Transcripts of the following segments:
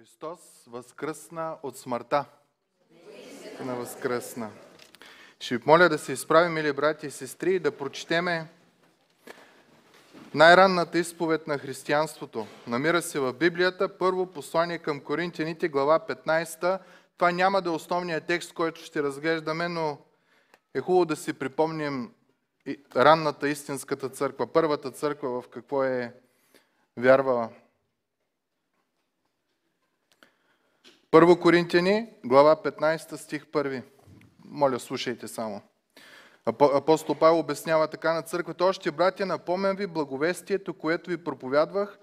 Христос възкръсна от смъртта. На възкръсна. Ще ви моля да се изправим, мили брати и сестри, да прочетеме най-ранната изповед на християнството. Намира се в Библията, първо послание към Коринтияните, глава 15. Това няма да е основният текст, който ще разглеждаме, но е хубаво да си припомним ранната истинската църква, първата църква в какво е вярвала. Първо Коринтияни, глава 15, стих 1. Моля, слушайте само. Апостол Павел обяснява така на църквата. Още, братя, напомням ви благовестието, което ви проповядвах,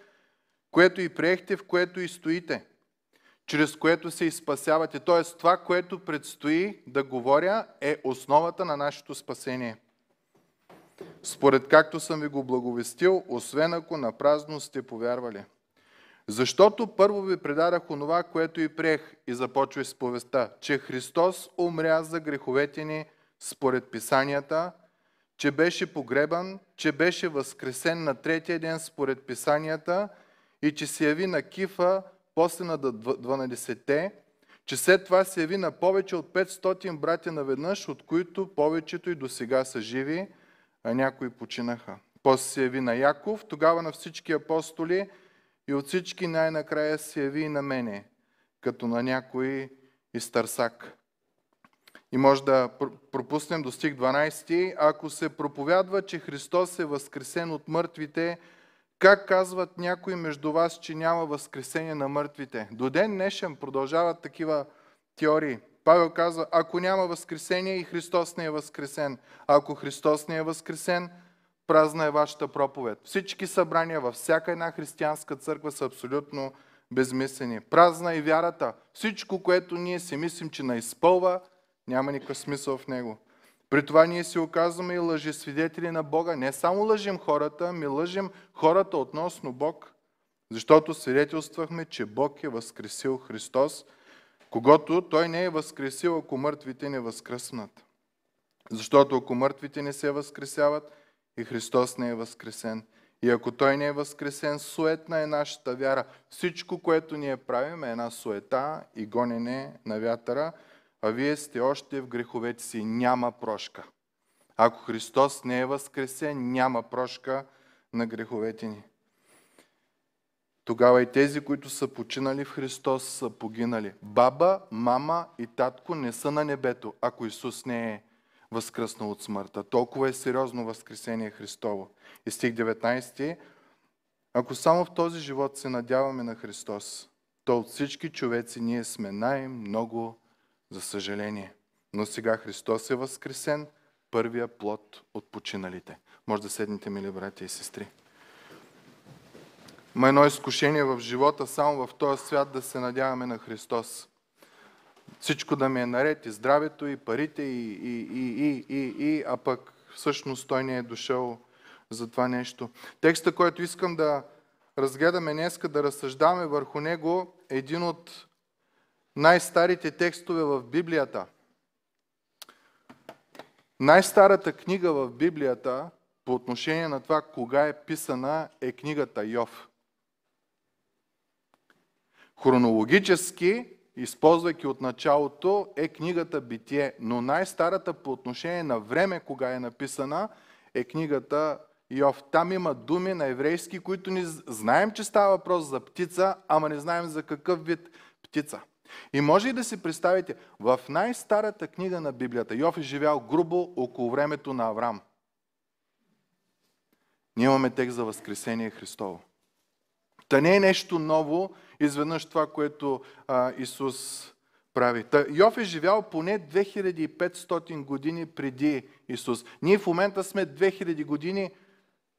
което и приехте, в което и стоите, чрез което се изпасявате. Тоест, това, което предстои да говоря, е основата на нашето спасение. Според както съм ви го благовестил, освен ако на празно сте повярвали – защото първо ви предадах онова, което и приех и започва с повестта, че Христос умря за греховете ни според писанията, че беше погребан, че беше възкресен на третия ден според писанията и че се яви на Кифа, после на 12-те, че след това се яви на повече от 500 братя наведнъж, от които повечето и до сега са живи, а някои починаха. После се яви на Яков, тогава на всички апостоли – и от всички най-накрая се яви и на мене, като на някой изтърсак. И може да пропуснем до стих 12. Ако се проповядва, че Христос е възкресен от мъртвите, как казват някои между вас, че няма възкресение на мъртвите? До ден днешен продължават такива теории. Павел казва, ако няма възкресение и Христос не е възкресен. Ако Христос не е възкресен, празна е вашата проповед. Всички събрания във всяка една християнска църква са абсолютно безмислени. Празна и е вярата. Всичко, което ние си мислим, че наизпълва, няма никакъв смисъл в него. При това ние си оказваме и лъжесвидетели на Бога. Не само лъжим хората, ми лъжим хората относно Бог, защото свидетелствахме, че Бог е възкресил Христос, когато Той не е възкресил, ако мъртвите не възкръснат. Защото ако мъртвите не се възкресяват, и Христос не е възкресен. И ако Той не е възкресен, суетна е нашата вяра. Всичко, което ние правим е една суета и гонене на вятъра, а вие сте още в греховете си. Няма прошка. Ако Христос не е възкресен, няма прошка на греховете ни. Тогава и тези, които са починали в Христос, са погинали. Баба, мама и татко не са на небето, ако Исус не е възкръснал от смъртта. Толкова е сериозно възкресение Христово. И стих 19. Ако само в този живот се надяваме на Христос, то от всички човеци ние сме най-много за съжаление. Но сега Христос е възкресен, първия плод от починалите. Може да седните, мили братя и сестри. Ма едно изкушение в живота, само в този свят да се надяваме на Христос всичко да ми е наред, и здравето, и парите, и, и, и, и, и, и, а пък всъщност той не е дошъл за това нещо. Текста, който искам да разгледаме днеска, да разсъждаваме върху него, е един от най-старите текстове в Библията. Най-старата книга в Библията по отношение на това кога е писана е книгата Йов. Хронологически използвайки от началото, е книгата Битие. Но най-старата по отношение на време, кога е написана, е книгата Йов. Там има думи на еврейски, които не знаем, че става въпрос за птица, ама не знаем за какъв вид птица. И може и да си представите, в най-старата книга на Библията Йов е живял грубо около времето на Авраам. Ние имаме текст за Възкресение Христово. Та не е нещо ново изведнъж това, което а, Исус прави. Та, Йов е живял поне 2500 години преди Исус. Ние в момента сме 2000 години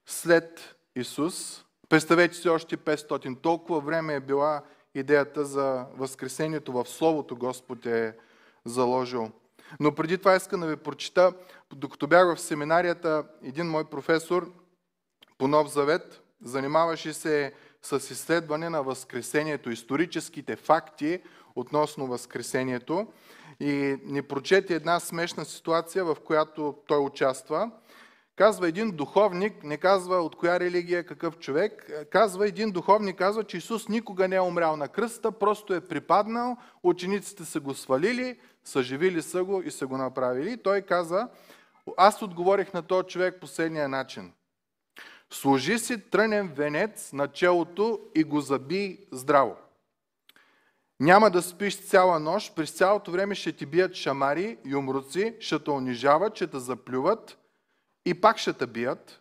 след Исус. Представете си още 500. Толкова време е била идеята за Възкресението в Словото Господ е заложил. Но преди това искам да ви прочита, докато бях в семинарията, един мой професор по Нов Завет, занимаваше се с изследване на Възкресението, историческите факти относно Възкресението. И ни прочете една смешна ситуация, в която той участва. Казва един духовник, не казва от коя религия, какъв човек, казва един духовник, казва, че Исус никога не е умрял на кръста, просто е припаднал, учениците са го свалили, съживили са го и са го направили. Той каза, аз отговорих на този човек последния начин. Служи си трънен венец на челото и го заби здраво. Няма да спиш цяла нощ, през цялото време ще ти бият шамари, и умруци, ще те унижават, ще те заплюват и пак ще те бият.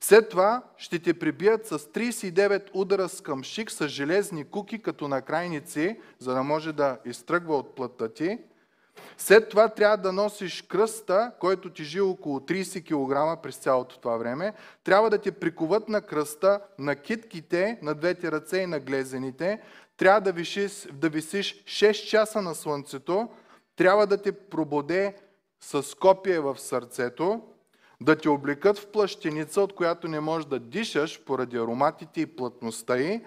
След това ще те прибият с 39 удара с къмшик, с железни куки, като накрайници, за да може да изтръгва от плътта ти – след това трябва да носиш кръста, който тежи около 30 кг през цялото това време. Трябва да те приковат на кръста, на китките, на двете ръце и на глезените. Трябва да висиш, да висиш 6 часа на слънцето. Трябва да те прободе с копие в сърцето, да те облекат в плащеница, от която не можеш да дишаш поради ароматите и плътността й.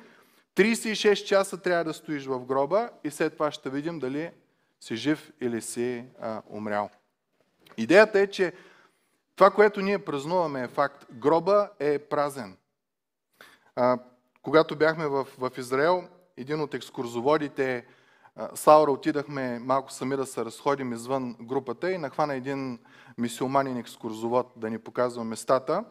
36 часа трябва да стоиш в гроба и след това ще видим дали си жив или си а, умрял. Идеята е, че това, което ние празнуваме е факт. Гроба е празен. А, когато бяхме в, в Израел, един от екскурзоводите, Саура, отидахме малко сами да се разходим извън групата и нахвана един мисиоманин екскурзовод да ни показва местата.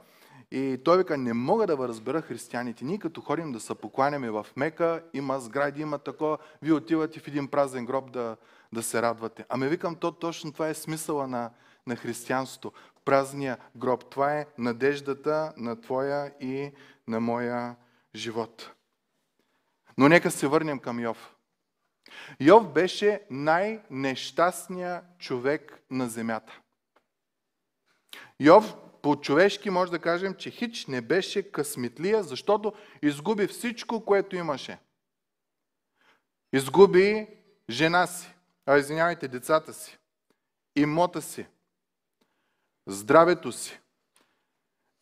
И той вика, не мога да ви разбера християните. Ние като ходим да се покланяме в Мека, има сгради, има такова, вие отивате в един празен гроб да, да се радвате. Ами викам, то точно това е смисъла на, на християнството. Празния гроб. Това е надеждата на твоя и на моя живот. Но нека се върнем към Йов. Йов беше най-нещастният човек на земята. Йов по-човешки може да кажем, че Хич не беше късметлия, защото изгуби всичко, което имаше. Изгуби жена си а извинявайте, децата си, имота си, здравето си.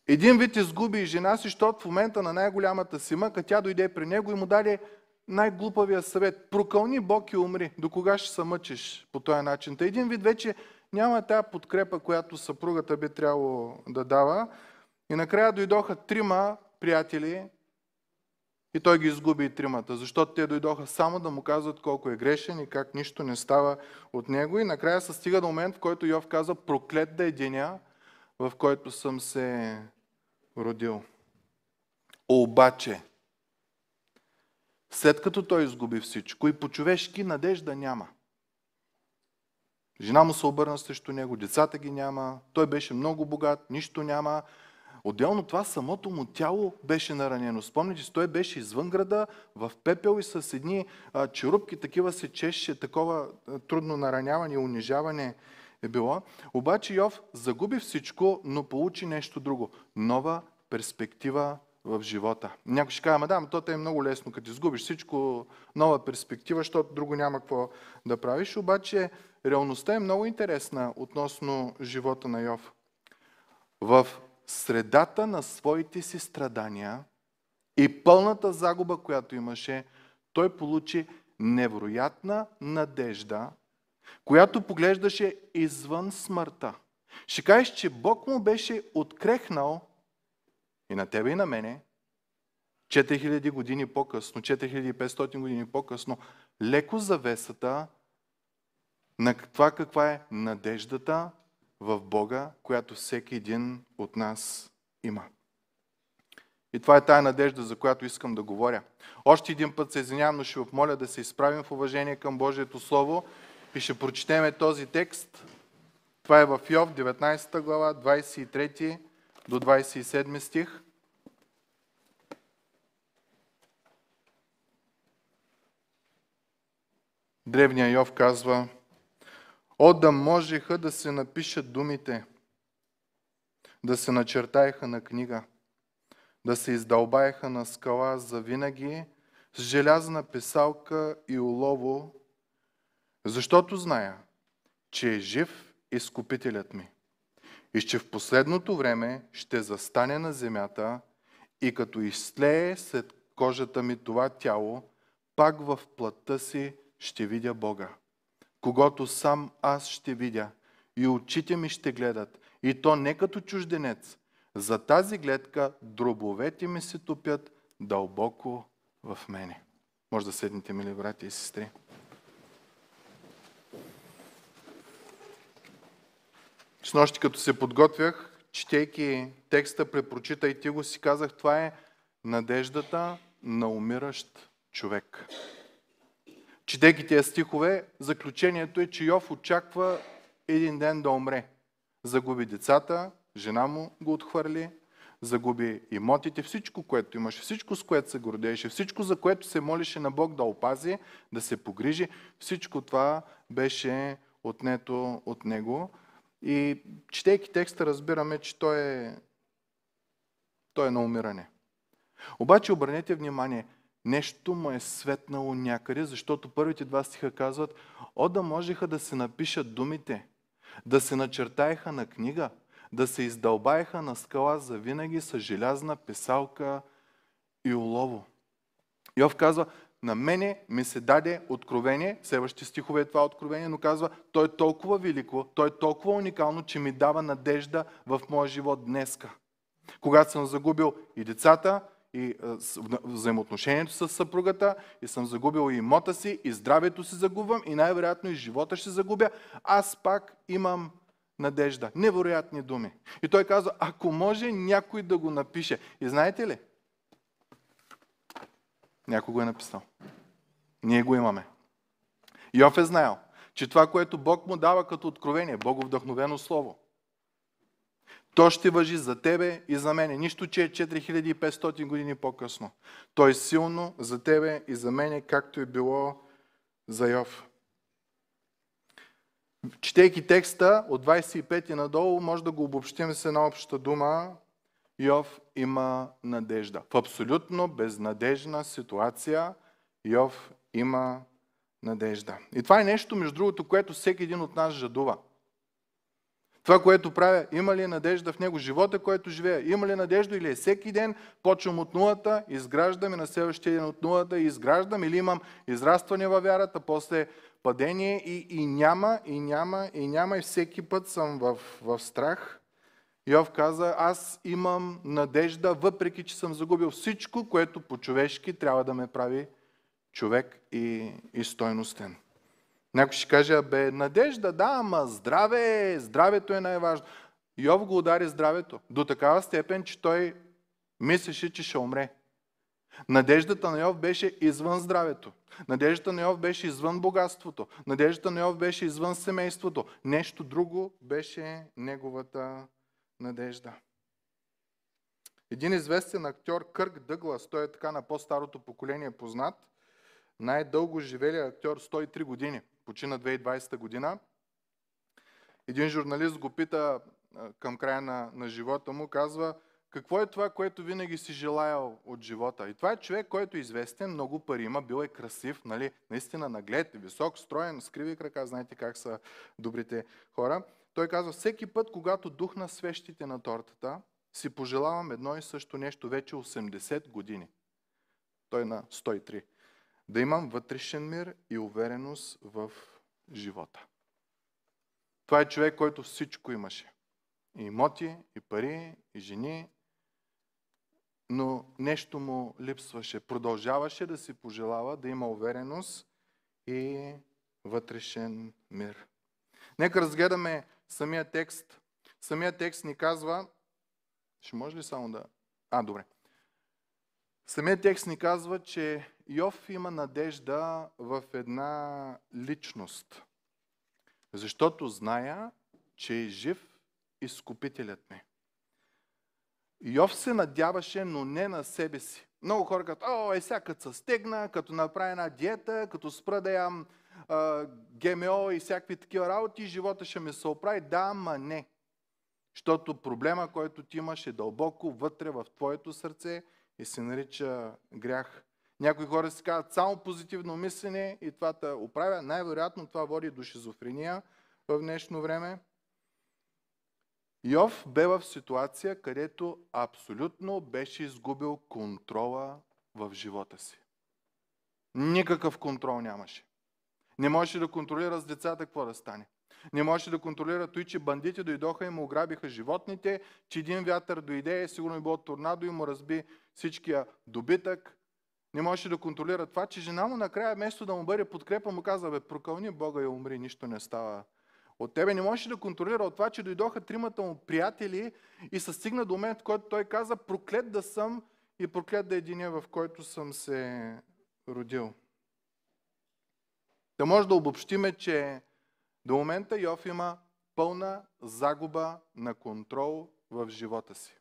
Един вид изгуби и жена си, защото в момента на най-голямата си мъка тя дойде при него и му даде най-глупавия съвет. Прокълни Бог и умри. До кога ще се мъчиш по този начин? Та един вид вече няма тази подкрепа, която съпругата би трябвало да дава. И накрая дойдоха трима приятели и той ги изгуби и тримата, защото те дойдоха само да му казват колко е грешен и как нищо не става от него. И накрая се стига до момент, в който Йов каза, проклет да е деня, в който съм се родил. Обаче, след като той изгуби всичко и по човешки надежда няма. Жена му се обърна срещу него, децата ги няма, той беше много богат, нищо няма, Отделно това самото му тяло беше наранено. Спомните си, той беше извън града, в пепел и с едни а, черупки, такива се чеше, такова а, трудно нараняване унижаване е било. Обаче Йов загуби всичко, но получи нещо друго. Нова перспектива в живота. Някой ще каже, ама да, но то е много лесно, като изгубиш всичко, нова перспектива, защото друго няма какво да правиш. Обаче реалността е много интересна относно живота на Йов. В средата на своите си страдания и пълната загуба, която имаше, той получи невероятна надежда, която поглеждаше извън смъртта. Ще кажеш, че Бог му беше открехнал и на тебе и на мене, 4000 години по-късно, 4500 години по-късно, леко завесата на това каква е надеждата в Бога, която всеки един от нас има. И това е тая надежда, за която искам да говоря. Още един път се извинявам, но ще ви моля да се изправим в уважение към Божието Слово и ще прочетеме този текст. Това е в Йов, 19 глава, 23 до 27 стих. Древния Йов казва, О, да можеха да се напишат думите, да се начертаеха на книга, да се издълбаеха на скала за винаги с желязна писалка и улово, защото зная, че е жив изкупителят ми и че в последното време ще застане на земята и като изтлее след кожата ми това тяло, пак в плътта си ще видя Бога когато сам аз ще видя и очите ми ще гледат, и то не като чужденец. За тази гледка дробовете ми се топят дълбоко в мене. Може да седнете, мили брати и сестри. С нощи, като се подготвях, четейки текста, препрочитайте го, си казах, това е надеждата на умиращ човек четейки тези стихове, заключението е, че Йов очаква един ден да умре. Загуби децата, жена му го отхвърли, загуби имотите, всичко, което имаше, всичко, с което се гордееше, всичко, за което се молеше на Бог да опази, да се погрижи, всичко това беше отнето от него. И четейки текста разбираме, че той е, той е на умиране. Обаче обърнете внимание, Нещо му е светнало някъде, защото първите два стиха казват, о да можеха да се напишат думите, да се начертаеха на книга, да се издълбаеха на скала за винаги с желязна писалка и олово. Йов казва, на мене ми се даде откровение, следващите стихове е това откровение, но казва, то е толкова велико, то е толкова уникално, че ми дава надежда в моя живот днеска. Когато съм загубил и децата, и е, взаимоотношението с съпругата, и съм загубил и имота си, и здравето си загубвам, и най-вероятно и живота ще загубя. Аз пак имам надежда. Невероятни думи. И той казва, ако може някой да го напише. И знаете ли? Някой го е написал. Ние го имаме. Йов е знаел, че това, което Бог му дава като откровение, Бог вдъхновено слово – то ще въжи за тебе и за мене. Нищо, че е 4500 години по-късно. То е силно за тебе и за мене, както е било за Йов. Четейки текста от 25 и надолу, може да го обобщим с една обща дума. Йов има надежда. В абсолютно безнадежна ситуация Йов има надежда. И това е нещо, между другото, което всеки един от нас жадува – това, което правя, има ли надежда в него? Живота, който живея, има ли надежда или е всеки ден? Почвам от нулата, изграждам и на следващия ден от нулата изграждам или имам израстване във вярата, после падение и, и няма, и няма, и няма и всеки път съм в, в страх. Йов каза, аз имам надежда, въпреки че съм загубил всичко, което по-човешки трябва да ме прави човек и, и стойностен. Някой ще каже, бе, надежда, да, ама здраве, здравето е най-важно. Йов го удари здравето до такава степен, че той мислеше, че ще умре. Надеждата на Йов беше извън здравето. Надеждата на Йов беше извън богатството. Надеждата на Йов беше извън семейството. Нещо друго беше неговата надежда. Един известен актьор Кърк Дъглас, той е така на по-старото поколение познат, най-дълго живели актьор 103 години – почина 2020 година. Един журналист го пита към края на, на живота му, казва, какво е това, което винаги си желаял от живота? И това е човек, който е известен, много пари има, бил е красив, нали? наистина наглед, висок, строен, с криви крака, знаете как са добрите хора. Той казва, всеки път, когато духна свещите на тортата, си пожелавам едно и също нещо вече 80 години. Той е на 103 да имам вътрешен мир и увереност в живота. Това е човек, който всичко имаше. И имоти, и пари, и жени, но нещо му липсваше. Продължаваше да си пожелава да има увереност и вътрешен мир. Нека разгледаме самия текст. Самия текст ни казва... Ще може ли само да... А, добре. Самия текст ни казва, че Йов има надежда в една личност. Защото зная, че е жив изкупителят ми. Йов се надяваше, но не на себе си. Много хора като, о, е сега като се стегна, като направя една диета, като спра да ям а, ГМО и всякакви такива работи, живота ще ми се оправи. Да, ма не. Защото проблема, който ти имаш е дълбоко вътре в твоето сърце и се нарича грях. Някои хора си казват само позитивно мислене и това те оправя. Най-вероятно това води до шизофрения в днешно време. Йов бе в ситуация, където абсолютно беше изгубил контрола в живота си. Никакъв контрол нямаше. Не можеше да контролира с децата какво да стане. Не можеше да контролира той, че бандити дойдоха и му ограбиха животните, че един вятър дойде, сигурно е било торнадо и му разби всичкия добитък. Не можеше да контролира това, че жена му накрая, вместо да му бъде подкрепа, му каза, бе, прокълни Бога и умри, нищо не става от тебе. Не можеше да контролира от това, че дойдоха тримата му приятели и се стигна до момент, в който той каза, проклет да съм и проклет да е единия, в който съм се родил. Да може да обобщиме, че до момента Йов има пълна загуба на контрол в живота си.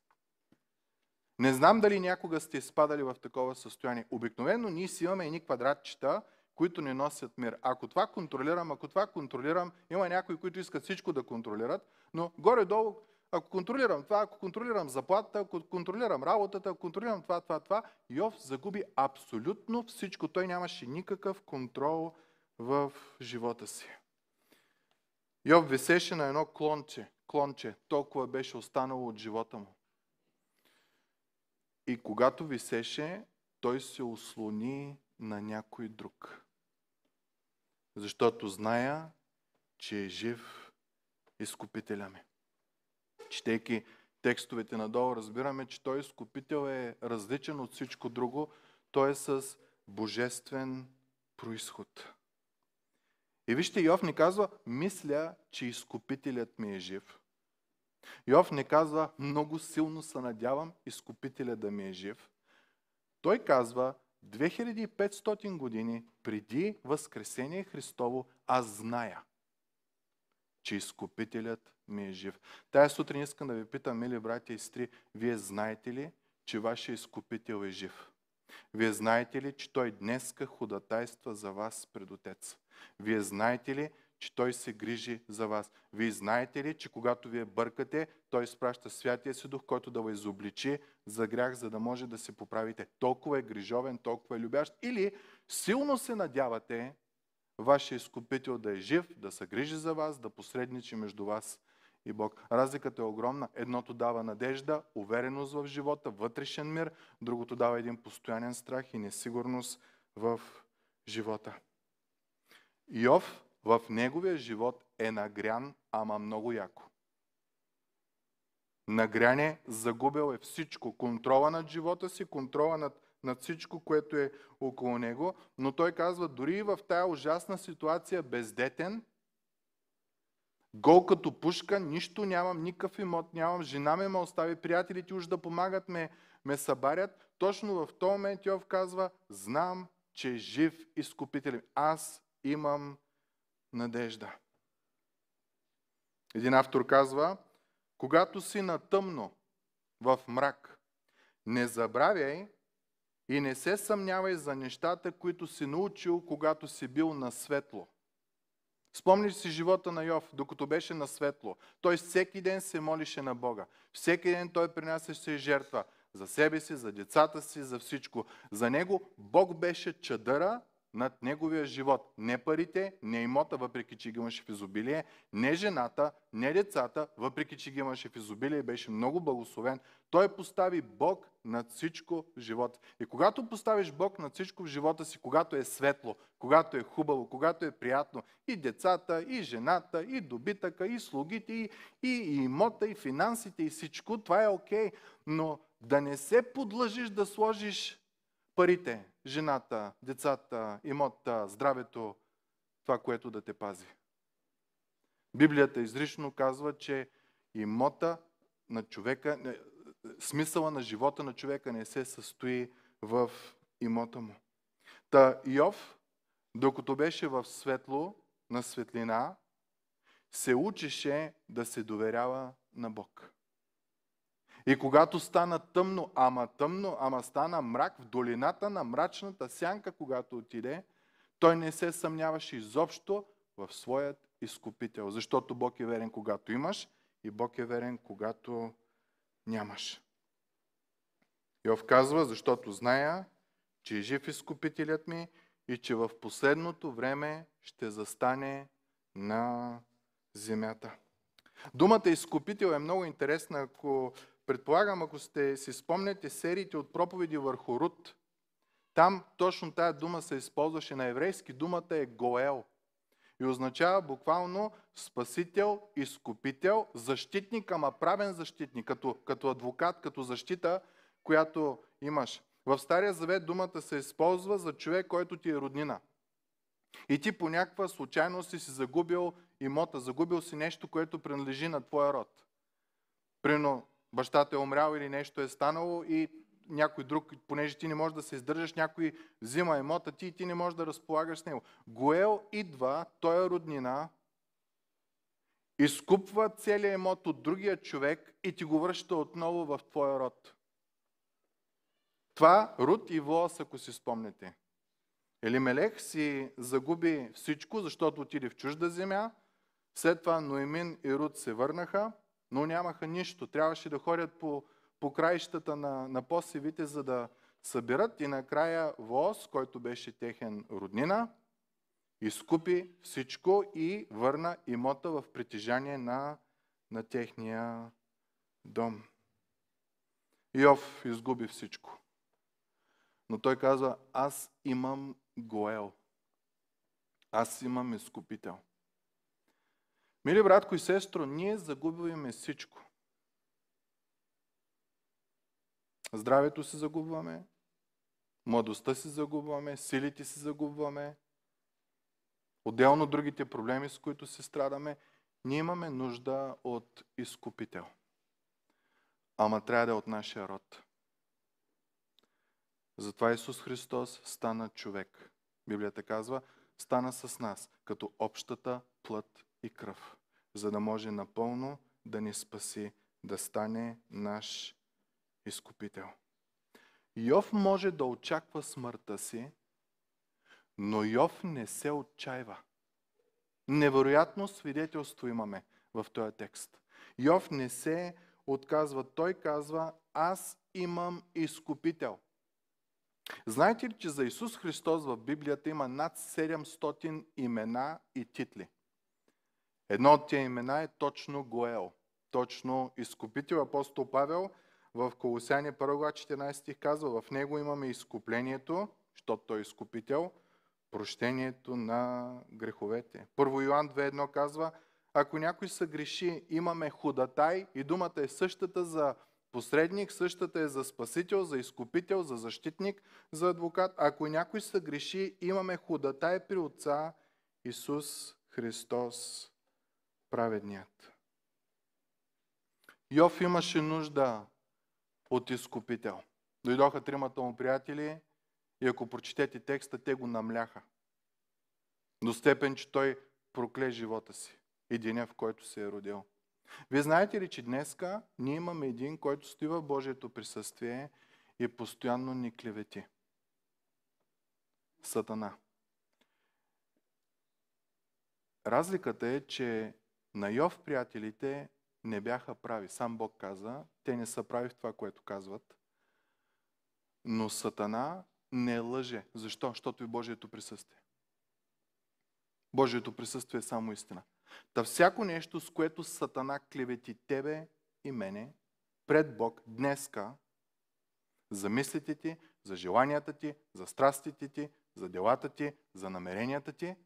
Не знам дали някога сте изпадали в такова състояние. Обикновено ние си имаме едни квадратчета, които не носят мир. Ако това контролирам, ако това контролирам, има някои, които искат всичко да контролират, но горе-долу, ако контролирам това, ако контролирам заплатата, ако контролирам работата, ако контролирам това, това, това, Йов загуби абсолютно всичко. Той нямаше никакъв контрол в живота си. Йов висеше на едно клонче. клонче. Толкова беше останало от живота му. И когато висеше, той се ослони на някой друг. Защото зная, че е жив изкупителя ми. Четейки текстовете надолу, разбираме, че той изкупител е различен от всичко друго. Той е с божествен происход. И вижте, Йов ни казва, мисля, че изкупителят ми е жив. Йов не казва, много силно се надявам изкупителя да ми е жив. Той казва, 2500 години преди Възкресение Христово, аз зная, че изкупителят ми е жив. Тая сутрин искам да ви питам, мили братя и сестри, вие знаете ли, че вашия изкупител е жив? Вие знаете ли, че той днеска ходатайства за вас пред Отец? Вие знаете ли, че Той се грижи за вас. Вие знаете ли, че когато вие бъркате, Той спраща Святия си Дух, който да ви изобличи за грях, за да може да се поправите. Толкова е грижовен, толкова е любящ. Или силно се надявате вашия изкупител да е жив, да се грижи за вас, да посредничи между вас и Бог. Разликата е огромна. Едното дава надежда, увереност в живота, вътрешен мир, другото дава един постоянен страх и несигурност в живота. Йов в неговия живот е нагрян, ама много яко. Нагрян е, загубил е всичко. Контрола над живота си, контрола над, над всичко, което е около него. Но той казва, дори и в тая ужасна ситуация, бездетен, гол като пушка, нищо нямам, никакъв имот нямам, жена ме ме остави, приятелите уж да помагат ме, ме събарят. Точно в този момент Йов казва, знам, че е жив изкупител. Аз имам надежда. Един автор казва, когато си на тъмно, в мрак, не забравяй и не се съмнявай за нещата, които си научил, когато си бил на светло. Спомниш си живота на Йов, докато беше на светло. Той всеки ден се молише на Бога. Всеки ден той принасяше и жертва за себе си, за децата си, за всичко. За него Бог беше чадъра, над неговия живот. Не парите, не имота, въпреки че ги имаше в изобилие, не жената, не децата, въпреки че ги имаше в изобилие, беше много благословен. Той постави Бог над всичко в живота. И когато поставиш Бог над всичко в живота си, когато е светло, когато е хубаво, когато е приятно, и децата, и жената, и добитъка, и слугите, и, и, и имота, и финансите, и всичко, това е окей. Okay. Но да не се подлъжиш да сложиш парите, жената, децата, имота, здравето, това, което да те пази. Библията изрично казва, че имота на човека, смисъла на живота на човека не се състои в имота му. Та Йов, докато беше в светло, на светлина, се учеше да се доверява на Бог. И когато стана тъмно, ама тъмно, ама стана мрак, в долината на мрачната сянка, когато отиде, той не се съмняваше изобщо в своят изкупител. Защото Бог е верен, когато имаш и Бог е верен, когато нямаш. Йов казва, защото зная, че е жив изкупителят ми и че в последното време ще застане на земята. Думата изкупител е много интересна, ако предполагам, ако сте си спомняте сериите от проповеди върху Руд, там точно тая дума се използваше на еврейски. Думата е Гоел. И означава буквално спасител, изкупител, защитник, ама правен защитник, като, като адвокат, като защита, която имаш. В Стария завет думата се използва за човек, който ти е роднина. И ти по някаква случайност си си загубил имота, загубил си нещо, което принадлежи на твоя род. Прино бащата е умрял или нещо е станало и някой друг, понеже ти не можеш да се издържаш, някой взима имота ти и ти не можеш да разполагаш с него. Гоел идва, той е роднина, изкупва целият имот от другия човек и ти го връща отново в твоя род. Това Руд и Воас, ако си спомните. Елимелех си загуби всичко, защото отиде в чужда земя. След това Ноемин и Руд се върнаха но нямаха нищо. Трябваше да ходят по, по краищата на, на посевите, за да съберат и накрая Воз, който беше техен роднина, изкупи всичко и върна имота в притежание на, на техния дом. Йов изгуби всичко. Но той казва, аз имам Гоел. Аз имам изкупител. Мили братко и сестро, ние загубваме всичко. Здравето си загубваме, младостта си загубваме, силите си загубваме, отделно другите проблеми, с които се страдаме, ние имаме нужда от изкупител. Ама трябва да е от нашия род. Затова Исус Христос стана човек. Библията казва, стана с нас, като общата плът и кръв, за да може напълно да ни спаси, да стане наш изкупител. Йов може да очаква смъртта си, но Йов не се отчаива. Невероятно свидетелство имаме в този текст. Йов не се отказва. Той казва, аз имам изкупител. Знаете ли, че за Исус Христос в Библията има над 700 имена и титли? Едно от тия имена е точно Гоел, точно изкупител. Апостол Павел в Колосяни 1 глава 14 стих казва, в него имаме изкуплението, защото той е изкупител, прощението на греховете. Първо Йоан 2.1 казва, ако някой се греши, имаме худатай и думата е същата за посредник, същата е за спасител, за изкупител, за защитник, за адвокат. Ако някой се греши, имаме худатай при Отца Исус Христос праведният. Йов имаше нужда от изкупител. Дойдоха тримата му приятели и ако прочетете текста, те го намляха. До степен, че той прокле живота си и деня, в който се е родил. Вие знаете ли, че днеска ние имаме един, който стои в Божието присъствие и постоянно ни клевети? Сатана. Разликата е, че на Йов приятелите не бяха прави. Сам Бог каза, те не са прави в това, което казват. Но Сатана не лъже. Защо? Защото и Божието присъствие. Божието присъствие е само истина. Та всяко нещо, с което Сатана клевети тебе и мене, пред Бог днеска, за мислите ти, за желанията ти, за страстите ти, за делата ти, за намеренията ти,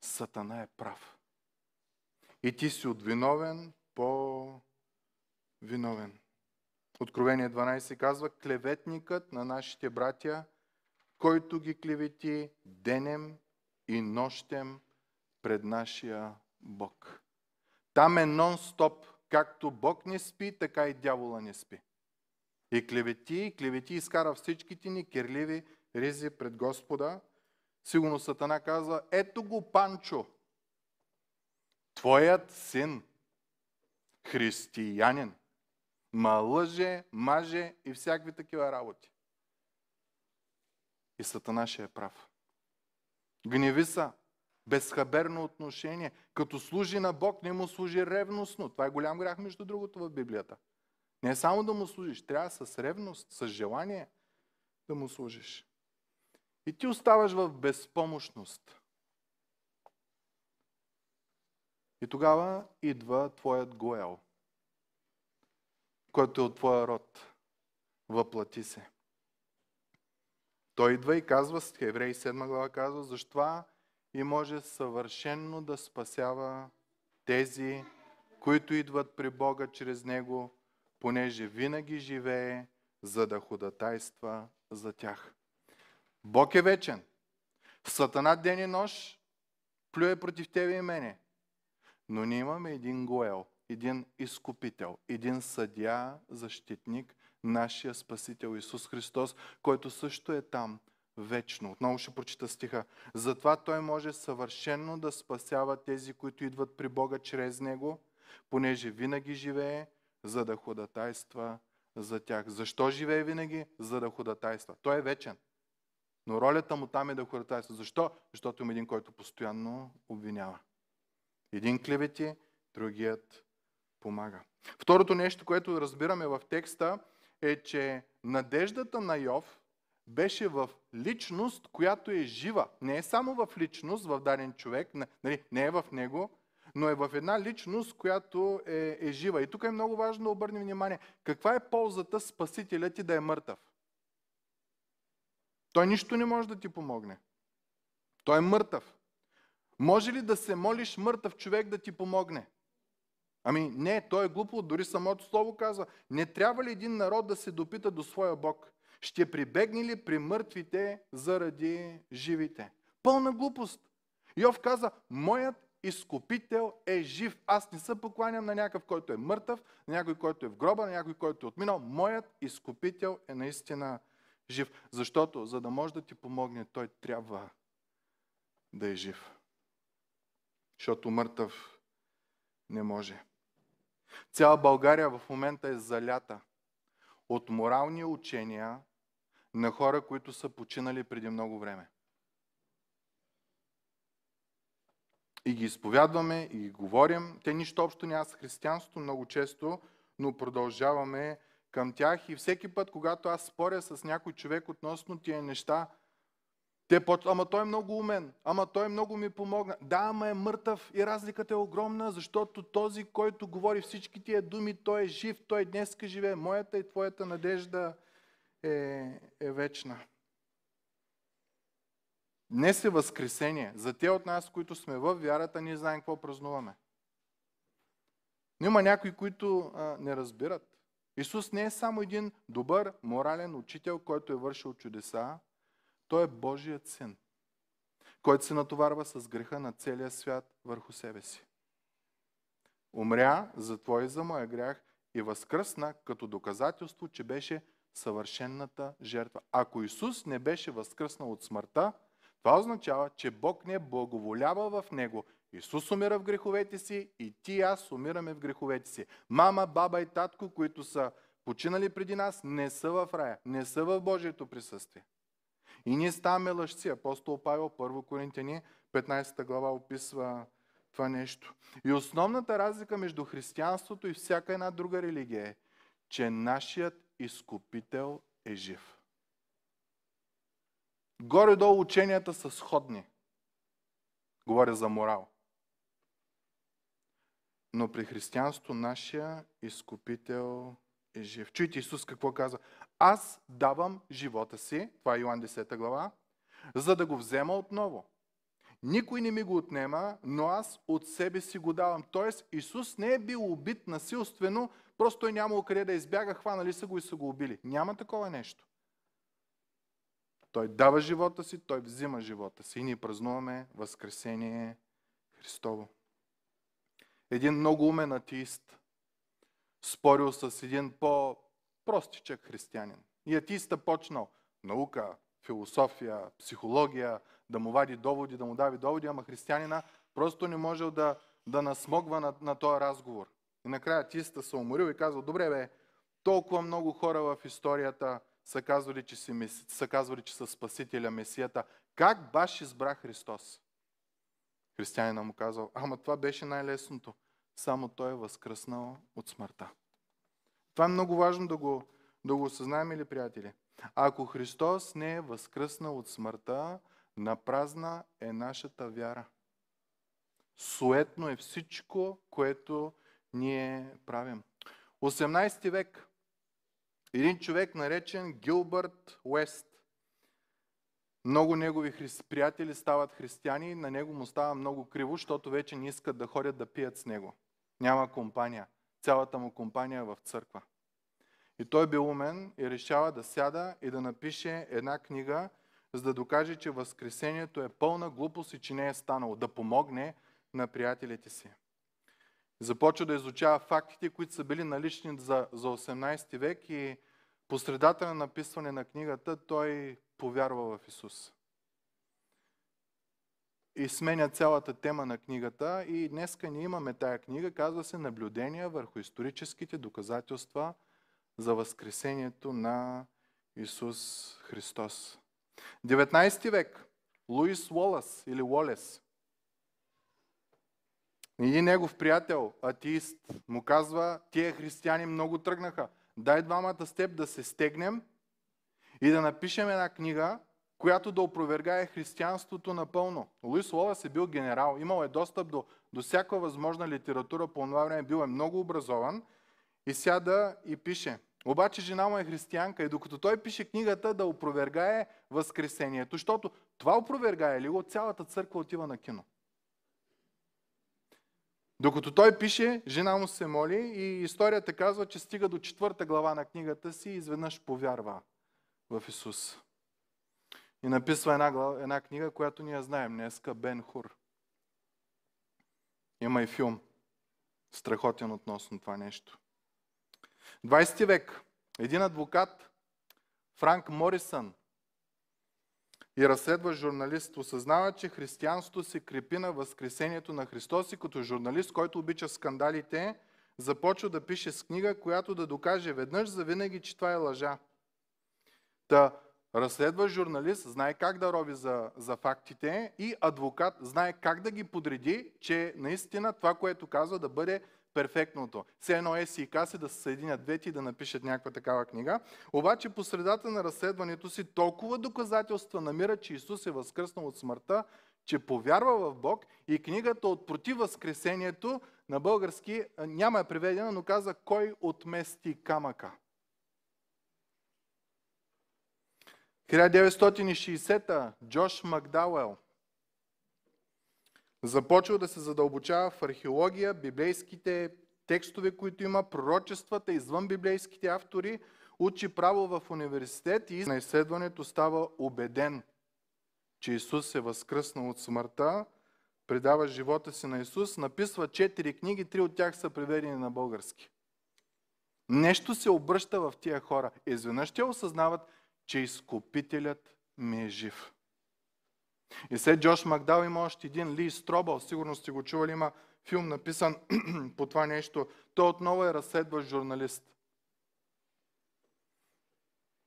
Сатана е прав. И ти си от виновен по виновен. Откровение 12 казва, клеветникът на нашите братя, който ги клевети денем и нощем пред нашия Бог. Там е нон-стоп. Както Бог не спи, така и дявола не спи. И клевети, и клевети изкара всичките ни керливи ризи пред Господа. Сигурно Сатана казва, ето го Панчо, Твоят син, християнин, ма лъже, маже и всякакви такива работи. И Сатана ще е прав. Гневи са, безхаберно отношение. Като служи на Бог, не му служи ревностно. Това е голям грях, между другото, в Библията. Не е само да му служиш, трябва с ревност, с желание да му служиш. И ти оставаш в безпомощност. И тогава идва твоят Гоел, който е от твоя род. Въплати се. Той идва и казва, с Еврей 7 глава казва, защо и може съвършенно да спасява тези, които идват при Бога чрез Него, понеже винаги живее, за да ходатайства за тях. Бог е вечен. Сатана ден и нощ плюе против тебе и мене. Но ние имаме един Гоел, един изкупител, един съдя, защитник, нашия Спасител Исус Христос, който също е там вечно. Отново ще прочита стиха. Затова Той може съвършенно да спасява тези, които идват при Бога чрез Него, понеже винаги живее, за да ходатайства за тях. Защо живее винаги? За да ходатайства. Той е вечен. Но ролята му там е да ходатайства. Защо? Защото има един, който постоянно обвинява. Един клевети, другият помага. Второто нещо, което разбираме в текста, е, че надеждата на Йов беше в личност, която е жива. Не е само в личност, в даден човек, нали, не е в него, но е в една личност, която е, е жива. И тук е много важно да обърнем внимание. Каква е ползата Спасителя ти да е мъртъв? Той нищо не може да ти помогне. Той е мъртъв. Може ли да се молиш мъртъв човек да ти помогне? Ами не, той е глупо, дори самото слово казва. Не трябва ли един народ да се допита до своя Бог? Ще прибегне ли при мъртвите заради живите? Пълна глупост. Йов каза, моят изкупител е жив. Аз не се покланям на някакъв, който е мъртъв, на някой, който е в гроба, на някой, който е отминал. Моят изкупител е наистина жив. Защото, за да може да ти помогне, той трябва да е жив защото мъртъв не може. Цяла България в момента е залята от морални учения на хора, които са починали преди много време. И ги изповядваме, и ги говорим. Те нищо общо няма с християнството много често, но продължаваме към тях. И всеки път, когато аз споря с някой човек относно тия неща, те почват, ама той е много умен, ама той много ми помогна. Да, ама е мъртъв и разликата е огромна, защото този, който говори всички тия думи, той е жив, той днеска живее. Моята и твоята надежда е, е вечна. Днес е Възкресение. За те от нас, които сме в вярата, ние знаем какво празнуваме. Но има някои, които а, не разбират. Исус не е само един добър, морален учител, който е вършил чудеса, той е Божият син, който се натоварва с греха на целия свят върху себе си. Умря за твой и за моя грях и възкръсна като доказателство, че беше съвършенната жертва. Ако Исус не беше възкръснал от смъртта, това означава, че Бог не благоволява в него. Исус умира в греховете си и ти и аз умираме в греховете си. Мама, баба и татко, които са починали преди нас, не са в рая, не са в Божието присъствие. И ние ставаме лъжци. Апостол Павел, 1 Коринтяни, 15 глава описва това нещо. И основната разлика между християнството и всяка една друга религия е, че нашият изкупител е жив. Горе-долу ученията са сходни. Говоря за морал. Но при християнство нашия изкупител е жив. Чуйте Исус какво каза. Аз давам живота си, това е Йоан 10 глава, за да го взема отново. Никой не ми го отнема, но аз от себе си го давам. Тоест Исус не е бил убит насилствено, просто той нямало къде да избяга, хванали са го и са го убили. Няма такова нещо. Той дава живота си, той взима живота си и ние празнуваме Възкресение Христово. Един много умен атеист, спорил с един по простичък християнин. И атиста почнал наука, философия, психология, да му вади доводи, да му дави доводи, ама християнина просто не можел да, да насмогва на, на този разговор. И накрая атиста се уморил и казал, добре бе, толкова много хора в историята са казвали, че, си, са, казвали, че са спасителя, месията. Как баш избра Христос? Християнина му казал, ама това беше най-лесното. Само Той е възкръснал от смъртта. Това е много важно да го, да го осъзнаем, или приятели? Ако Христос не е възкръснал от смъртта, напразна е нашата вяра. Суетно е всичко, което ние правим. 18 век. Един човек наречен Гилбърт Уест. Много негови приятели стават християни, на него му става много криво, защото вече не искат да ходят да пият с него. Няма компания цялата му компания в църква. И той бил умен и решава да сяда и да напише една книга, за да докаже, че Възкресението е пълна глупост и че не е станало, да помогне на приятелите си. Започва да изучава фактите, които са били налични за, за 18 век и посредата на написване на книгата той повярва в Исус и сменя цялата тема на книгата. И днеска ние имаме тая книга, казва се Наблюдения върху историческите доказателства за възкресението на Исус Христос. 19 век. Луис Уолас или Уолес. Един негов приятел, атеист, му казва, тия християни много тръгнаха. Дай двамата с теб да се стегнем и да напишем една книга, която да опровергае християнството напълно. Луис Ловас е бил генерал, имал е достъп до, до всяка възможна литература по това време, бил е много образован и сяда и пише. Обаче жена му е християнка и докато той пише книгата да опровергае възкресението, защото това опровергае ли го, цялата църква отива на кино. Докато той пише, жена му се моли и историята казва, че стига до четвърта глава на книгата си и изведнъж повярва в Исус. И написва една, глава, една книга, която ние знаем днеска, Бен Хур. Има и филм, страхотен относно това нещо. 20 век. Един адвокат, Франк Морисън, и разследва журналист, осъзнава, че християнството се крепи на възкресението на Христос и като журналист, който обича скандалите, започва да пише с книга, която да докаже веднъж за винаги, че това е лъжа. Та Разследващ журналист знае как да роби за, за фактите и адвокат знае как да ги подреди, че наистина това, което казва, да бъде перфектното. Все едно е Си и КАСИ да се съединят двете и да напишат някаква такава книга. Обаче по средата на разследването си толкова доказателства намира, че Исус е възкръснал от смъртта, че повярва в Бог и книгата от против възкресението на български няма е преведена, но каза кой отмести камъка. 1960-та Джош Макдауел започва да се задълбочава в археология, библейските текстове, които има, пророчествата, извън библейските автори, учи право в университет и на изследването става убеден, че Исус е възкръснал от смъртта, предава живота си на Исус, написва четири книги, три от тях са преведени на български. Нещо се обръща в тия хора. Изведнъж те осъзнават, че изкупителят ми е жив. И след Джош Макдал има още един Ли Стробъл, сигурно сте го чували, има филм написан по това нещо. Той отново е разследва журналист.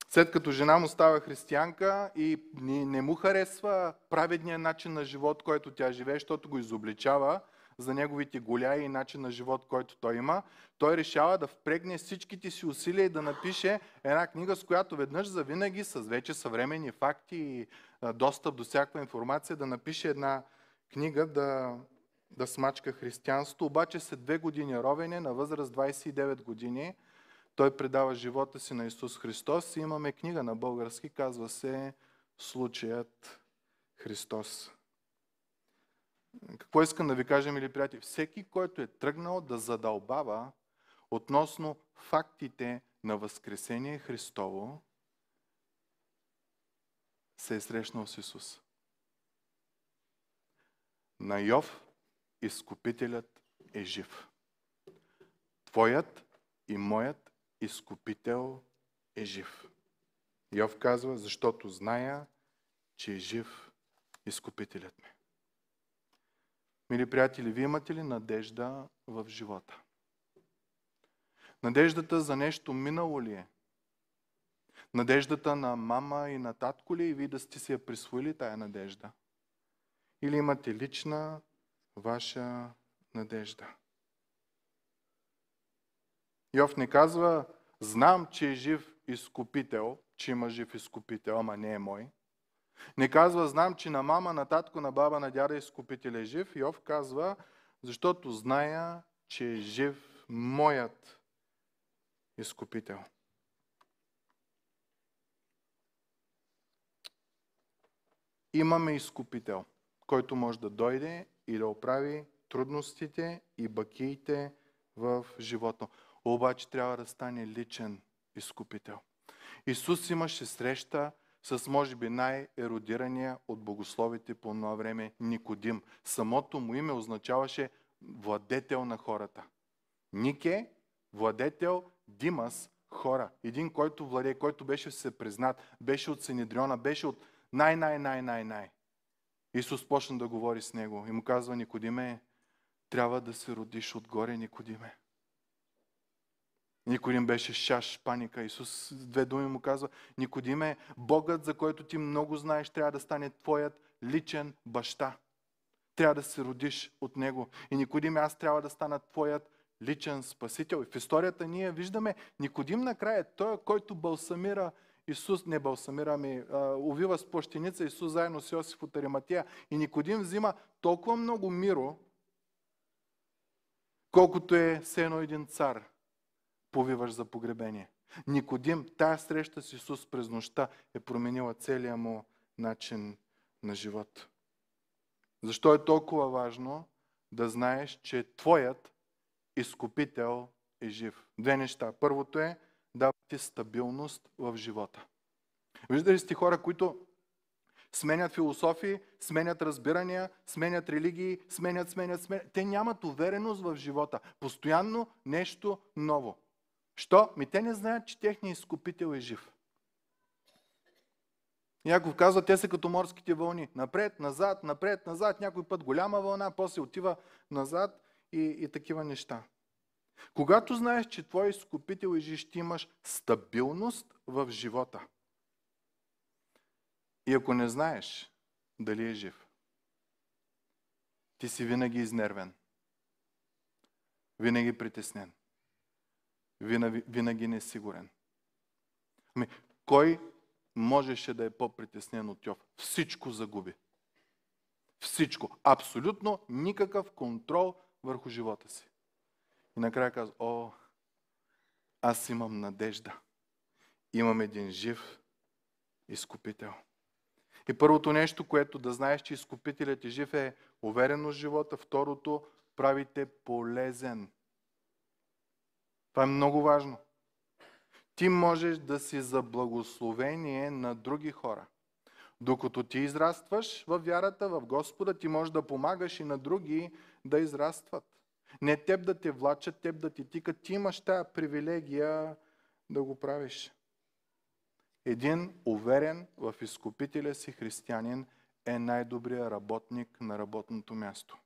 След като жена му става християнка и не му харесва праведния начин на живот, който тя живее, защото го изобличава, за неговите голяи и начин на живот, който той има, той решава да впрегне всичките си усилия и да напише една книга, с която веднъж за винаги, с вече съвременни факти и достъп до всякаква информация, да напише една книга, да, да смачка християнство. Обаче след две години ровене, на възраст 29 години, той предава живота си на Исус Христос и имаме книга на български, казва се Случаят Христос. Какво искам да ви кажа, мили приятели? Всеки, който е тръгнал да задълбава относно фактите на Възкресение Христово, се е срещнал с Исус. На Йов изкупителят е жив. Твоят и моят изкупител е жив. Йов казва, защото зная, че е жив изкупителят ми. Мили приятели, вие имате ли надежда в живота? Надеждата за нещо минало ли е? Надеждата на мама и на татко ли е и вие да сте си я присвоили тая надежда? Или имате лична ваша надежда? Йов не казва, знам, че е жив изкупител, че има жив изкупител, ама не е мой. Не казва, знам, че на мама, на татко, на баба, на дяда изкупителя е жив. Йов казва, защото зная, че е жив моят изкупител. Имаме изкупител, който може да дойде и да оправи трудностите и бакиите в живота. Обаче трябва да стане личен изкупител. Исус имаше среща с може би най-еродирания от богословите по едно време Никодим. Самото му име означаваше владетел на хората. Нике, владетел, Димас, хора. Един, който владее, който беше се признат, беше от Синедриона, беше от най-най-най-най-най. Исус почна да говори с него и му казва, Никодиме, трябва да се родиш отгоре, Никодиме. Никодим беше шаш, паника. Исус две думи му казва, Никодиме, Богът, за който ти много знаеш, трябва да стане твоят личен баща. Трябва да се родиш от Него. И Никодиме, аз трябва да стана твоят личен спасител. И в историята ние виждаме Никодим накрая, той, който балсамира Исус, не балсамира, ми, увива с плащеница Исус заедно с Йосиф от Ариматия. И Никодим взима толкова много миро, колкото е все едно един цар – повиваш за погребение. Никодим, тая среща с Исус през нощта е променила целия му начин на живот. Защо е толкова важно да знаеш, че твоят изкупител е жив? Две неща. Първото е, дава ти стабилност в живота. Виждали сте хора, които сменят философии, сменят разбирания, сменят религии, сменят, сменят, сменят. Те нямат увереност в живота. Постоянно нещо ново. Що? Ми те не знаят, че техният изкупител е жив. Някой казва, те са като морските вълни. Напред, назад, напред, назад. Някой път голяма вълна, после отива назад и, и такива неща. Когато знаеш, че твой изкупител е жив, ще имаш стабилност в живота. И ако не знаеш дали е жив, ти си винаги изнервен. Винаги притеснен винаги, винаги не е сигурен. Ами, кой можеше да е по-притеснен от Йов? Всичко загуби. Всичко. Абсолютно никакъв контрол върху живота си. И накрая казва, о, аз имам надежда. Имам един жив изкупител. И първото нещо, което да знаеш, че изкупителят е жив е увереност в живота. Второто, правите полезен това е много важно. Ти можеш да си за благословение на други хора. Докато ти израстваш в вярата в Господа, ти можеш да помагаш и на други да израстват. Не теб да те влачат, теб да ти тикат. Ти имаш тая привилегия да го правиш. Един уверен в изкупителя си християнин е най-добрият работник на работното място.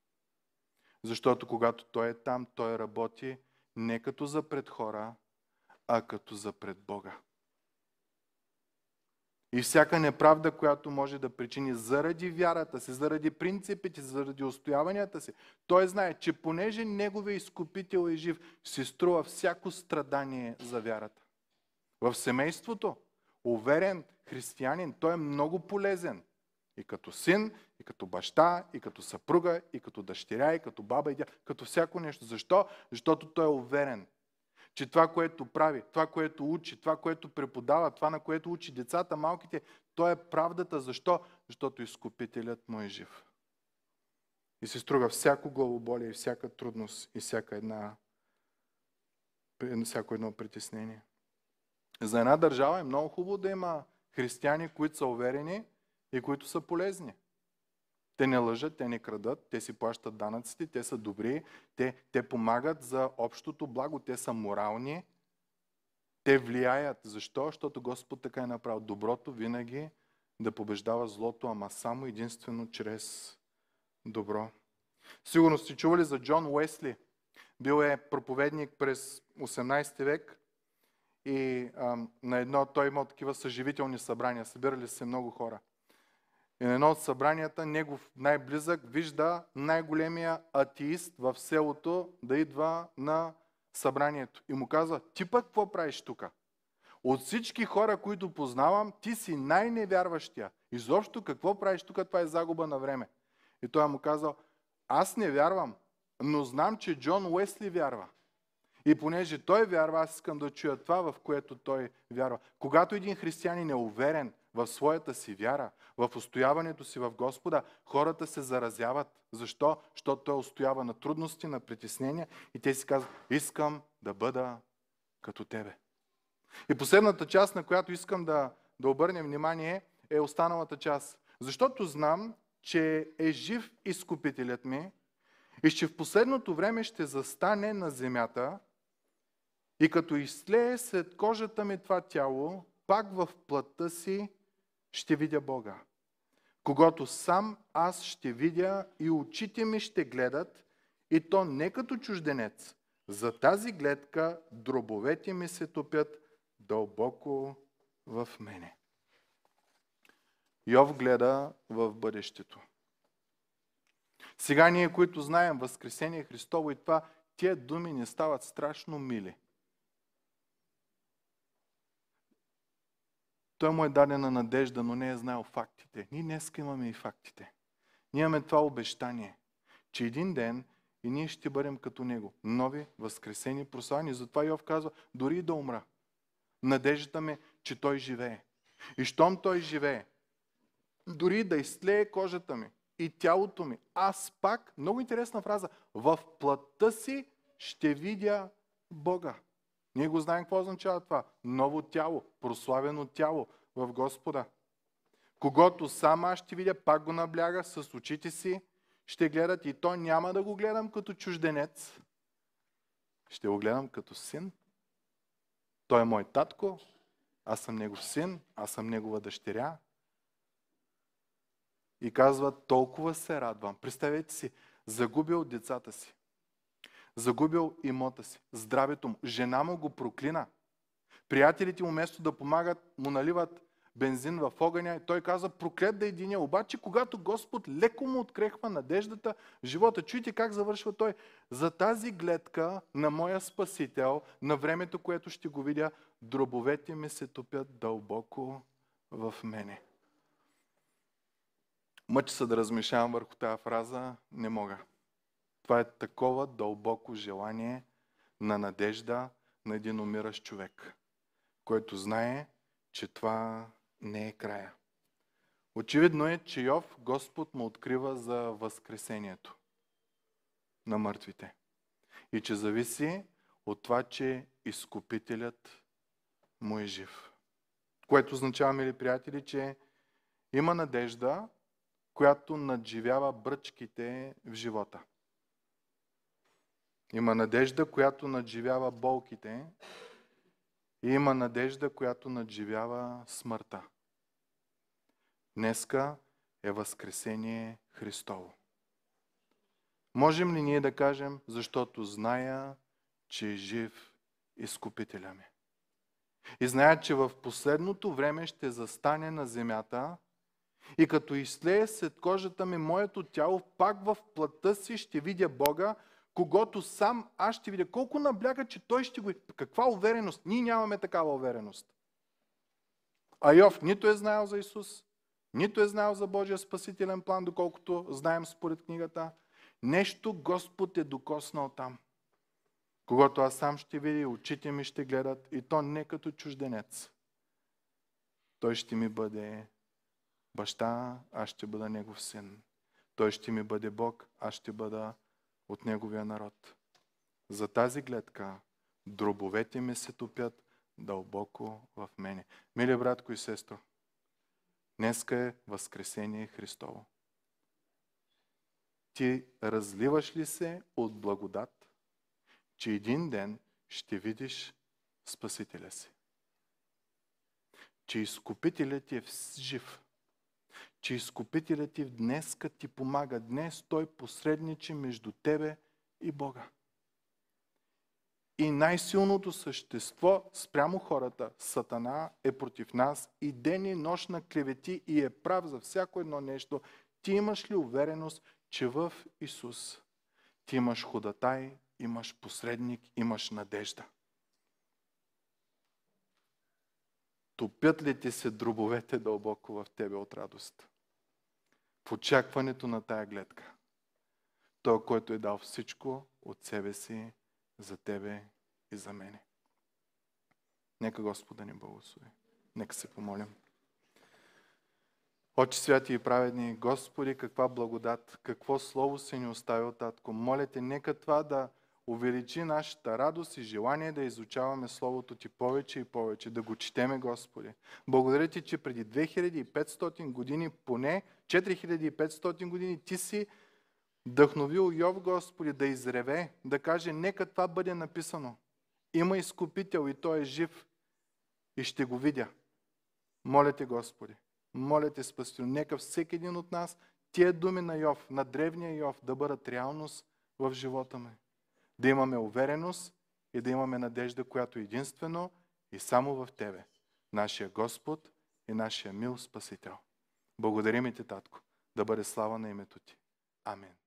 Защото когато той е там, той работи не като за пред хора, а като за пред Бога. И всяка неправда, която може да причини заради вярата си, заради принципите, заради устояванията си, той знае, че понеже Неговия изкупител е жив, си струва всяко страдание за вярата. В семейството, уверен християнин, той е много полезен – и като син, и като баща, и като съпруга, и като дъщеря, и като баба, и дя... като всяко нещо. Защо? Защото той е уверен, че това, което прави, това, което учи, това, което преподава, това, на което учи децата, малките, то е правдата. Защо? Защото изкупителят му е жив. И се струва всяко главоболие, и всяка трудност, и всяка една, всяко едно притеснение. За една държава е много хубаво да има християни, които са уверени, и които са полезни. Те не лъжат, те не крадат, те си плащат данъците, те са добри, те, те помагат за общото благо, те са морални, те влияят. Защо? Защото Господ така е направил. Доброто винаги да побеждава злото, ама само единствено чрез добро. Сигурно сте чували за Джон Уесли. Бил е проповедник през 18 век и а, на едно той имал такива съживителни събрания. Събирали се много хора. И на едно от събранията негов най-близък вижда най-големия атеист в селото да идва на събранието. И му казва, ти пък какво правиш тук? От всички хора, които познавам, ти си най-невярващия. Изобщо какво правиш тук, това е загуба на време. И той му казал, аз не вярвам, но знам, че Джон Уесли вярва. И понеже той вярва, аз искам да чуя това, в което той вярва. Когато един християнин е уверен, в своята си вяра, в устояването си в Господа, хората се заразяват. Защо? Защото той устоява на трудности, на притеснения и те си казват, искам да бъда като тебе. И последната част, на която искам да, да обърнем внимание, е останалата част. Защото знам, че е жив изкупителят ми и че в последното време ще застане на земята и като излее след кожата ми това тяло, пак в плътта си ще видя Бога, когато сам аз ще видя и очите ми ще гледат, и то не като чужденец. За тази гледка дробовете ми се топят дълбоко в мене. Йов гледа в бъдещето. Сега ние, които знаем Възкресение Христово и това, тия думи ни стават страшно мили. Той му е дадена надежда, но не е знаел фактите. Ние днес имаме и фактите. Ние имаме това обещание, че един ден и ние ще бъдем като него. Нови, възкресени, прославени. Затова Йов казва, дори и да умра, надеждата ми, е, че той живее. И щом той живее, дори да изтлее кожата ми и тялото ми, аз пак, много интересна фраза, в плътта си ще видя Бога. Ние го знаем какво означава това. Ново тяло, прославено тяло в Господа. Когато сам аз ще видя, пак го набляга с очите си, ще гледат и той няма да го гледам като чужденец. Ще го гледам като син. Той е мой татко, аз съм негов син, аз съм негова дъщеря. И казва, толкова се радвам. Представете си, загубил децата си. Загубил имота си, здравето му. Жена му го проклина. Приятелите му вместо да помагат, му наливат бензин в огъня и той каза, проклет да е единия. Обаче, когато Господ леко му открехва надеждата в живота, чуйте как завършва той. За тази гледка на моя Спасител, на времето, което ще го видя, дробовете ми се топят дълбоко в мене. Мъча се да размишлявам върху тази фраза, не мога. Това е такова дълбоко желание на надежда на един умиращ човек, който знае, че това не е края. Очевидно е, че Йов Господ му открива за възкресението на мъртвите. И че зависи от това, че изкупителят му е жив. Което означава, мили приятели, че има надежда, която надживява бръчките в живота – има надежда, която надживява болките и има надежда, която надживява смъртта. Днеска е Възкресение Христово. Можем ли ние да кажем, защото зная, че е жив изкупителя ми? И зная, че в последното време ще застане на земята и като излее след кожата ми моето тяло, пак в плътта си ще видя Бога, когато сам аз ще видя. Колко набляга, че той ще го... Каква увереност? Ние нямаме такава увереност. А Йов нито е знаел за Исус, нито е знаел за Божия спасителен план, доколкото знаем според книгата. Нещо Господ е докоснал там. Когато аз сам ще видя, очите ми ще гледат и то не като чужденец. Той ще ми бъде баща, аз ще бъда негов син. Той ще ми бъде Бог, аз ще бъда от неговия народ. За тази гледка дробовете ми се топят дълбоко в мене. Мили братко и сестро, днеска е Възкресение Христово. Ти разливаш ли се от благодат, че един ден ще видиш Спасителя си? Че Изкупителят е жив – че изкупителят ти днес ти помага. Днес той посредничи между тебе и Бога. И най-силното същество спрямо хората, Сатана, е против нас и ден и нощ на клевети и е прав за всяко едно нещо. Ти имаш ли увереност, че в Исус ти имаш ходатай, имаш посредник, имаш надежда? Топят ли ти се дробовете дълбоко в тебе от радост? В очакването на тая гледка. Той, който е дал всичко от себе си за тебе и за мене. Нека Господа ни благослови. Нека се помолим. Очи святи и праведни, Господи, каква благодат, какво слово си ни оставил, Татко. Моля те, нека това да, Увеличи нашата радост и желание да изучаваме Словото Ти повече и повече, да го четеме, Господи. Благодаря Ти, че преди 2500 години, поне 4500 години, Ти си вдъхновил Йов, Господи, да изреве, да каже, нека това бъде написано. Има изкупител и Той е жив и ще го видя. Моля Те, Господи, моля Те, спасти, нека всеки един от нас тия думи на Йов, на древния Йов, да бъдат реалност в живота ми да имаме увереност и да имаме надежда, която е единствено и само в Тебе, нашия Господ и нашия мил Спасител. Благодарим и Ти, Татко, да бъде слава на името Ти. Амин.